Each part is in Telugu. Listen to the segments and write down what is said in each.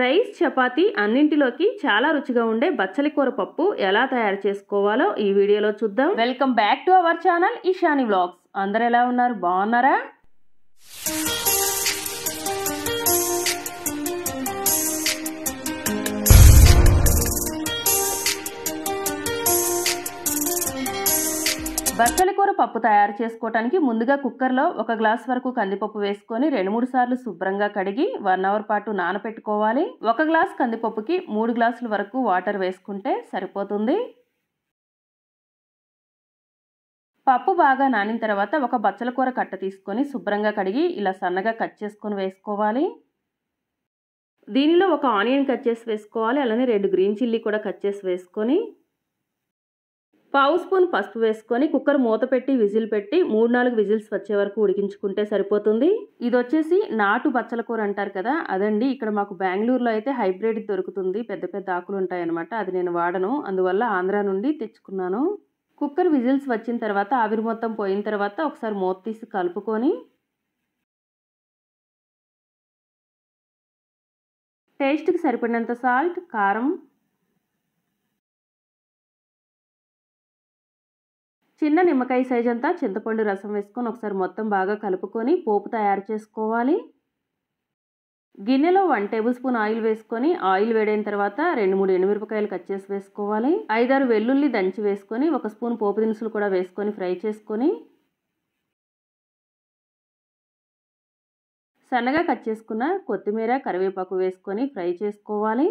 రైస్ చపాతీ అన్నింటిలోకి చాలా రుచిగా ఉండే బచ్చలి కూర పప్పు ఎలా తయారు చేసుకోవాలో ఈ వీడియోలో చూద్దాం welcome back to our channel Eshani vlogs అందరు ఎలా ఉన్నారు బాగున్నారా బచ్చలి కూర పప్పు తయారు చేసుకోవటానికి ముందుగా కుక్కర్లో ఒక గ్లాస్ వరకు కందిపప్పు వేసుకొని రెండు మూడు సార్లు శుభ్రంగా కడిగి వన్ అవర్ పాటు నానపెట్టుకోవాలి ఒక గ్లాస్ కందిపప్పుకి మూడు గ్లాసుల వరకు వాటర్ వేసుకుంటే సరిపోతుంది పప్పు బాగా నానిన తర్వాత ఒక బచ్చల కూర కట్ట తీసుకొని శుభ్రంగా కడిగి ఇలా సన్నగా కట్ చేసుకొని వేసుకోవాలి దీనిలో ఒక ఆనియన్ కట్ చేసి వేసుకోవాలి అలానే రెండు గ్రీన్ చిల్లీ కూడా కట్ చేసి వేసుకొని పావు స్పూన్ పసుపు వేసుకొని కుక్కర్ మూత పెట్టి విజిల్ పెట్టి మూడు నాలుగు విజిల్స్ వచ్చే వరకు ఉడికించుకుంటే సరిపోతుంది ఇది వచ్చేసి నాటు బచ్చల కూర అంటారు కదా అదండి ఇక్కడ మాకు బెంగళూరులో అయితే హైబ్రిడ్ దొరుకుతుంది పెద్ద పెద్ద ఆకులు ఉంటాయన్నమాట అది నేను వాడను అందువల్ల ఆంధ్ర నుండి తెచ్చుకున్నాను కుక్కర్ విజిల్స్ వచ్చిన తర్వాత ఆవిరి మొత్తం పోయిన తర్వాత ఒకసారి మూత తీసి కలుపుకొని టేస్ట్కి సరిపడినంత సాల్ట్ కారం చిన్న నిమ్మకాయ సైజ్ అంతా చింతపండు రసం వేసుకొని ఒకసారి మొత్తం బాగా కలుపుకొని పోపు తయారు చేసుకోవాలి గిన్నెలో వన్ టేబుల్ స్పూన్ ఆయిల్ వేసుకొని ఆయిల్ వేడైన తర్వాత రెండు మూడు ఎండుమిరపకాయలు కట్ చేసి వేసుకోవాలి ఐదారు వెల్లుల్లి దంచి వేసుకొని ఒక స్పూన్ పోపు దినుసులు కూడా వేసుకొని ఫ్రై చేసుకొని సన్నగా కట్ చేసుకున్న కొత్తిమీర కరివేపాకు వేసుకొని ఫ్రై చేసుకోవాలి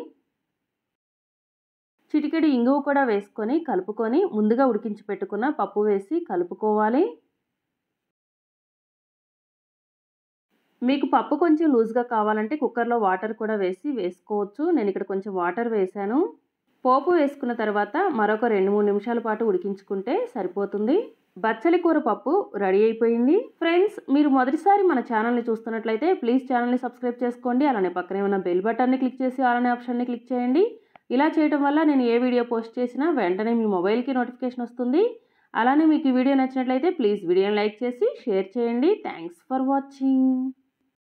చిటికెడు ఇంగువ కూడా వేసుకొని కలుపుకొని ముందుగా ఉడికించి పెట్టుకున్న పప్పు వేసి కలుపుకోవాలి మీకు పప్పు కొంచెం లూజ్గా కావాలంటే కుక్కర్లో వాటర్ కూడా వేసి వేసుకోవచ్చు నేను ఇక్కడ కొంచెం వాటర్ వేశాను పోపు వేసుకున్న తర్వాత మరొక రెండు మూడు నిమిషాల పాటు ఉడికించుకుంటే సరిపోతుంది బచ్చలి కూర పప్పు రెడీ అయిపోయింది ఫ్రెండ్స్ మీరు మొదటిసారి మన ఛానల్ని చూస్తున్నట్లయితే ప్లీజ్ ఛానల్ని సబ్స్క్రైబ్ చేసుకోండి అలానే పక్కనే ఉన్న బెల్ బటన్ని క్లిక్ చేసి అలానే ఆప్షన్ని క్లిక్ చేయండి ఇలా చేయడం వల్ల నేను ఏ వీడియో పోస్ట్ చేసినా వెంటనే మీ మొబైల్కి నోటిఫికేషన్ వస్తుంది అలానే మీకు ఈ వీడియో నచ్చినట్లయితే ప్లీజ్ వీడియోని లైక్ చేసి షేర్ చేయండి థ్యాంక్స్ ఫర్ వాచింగ్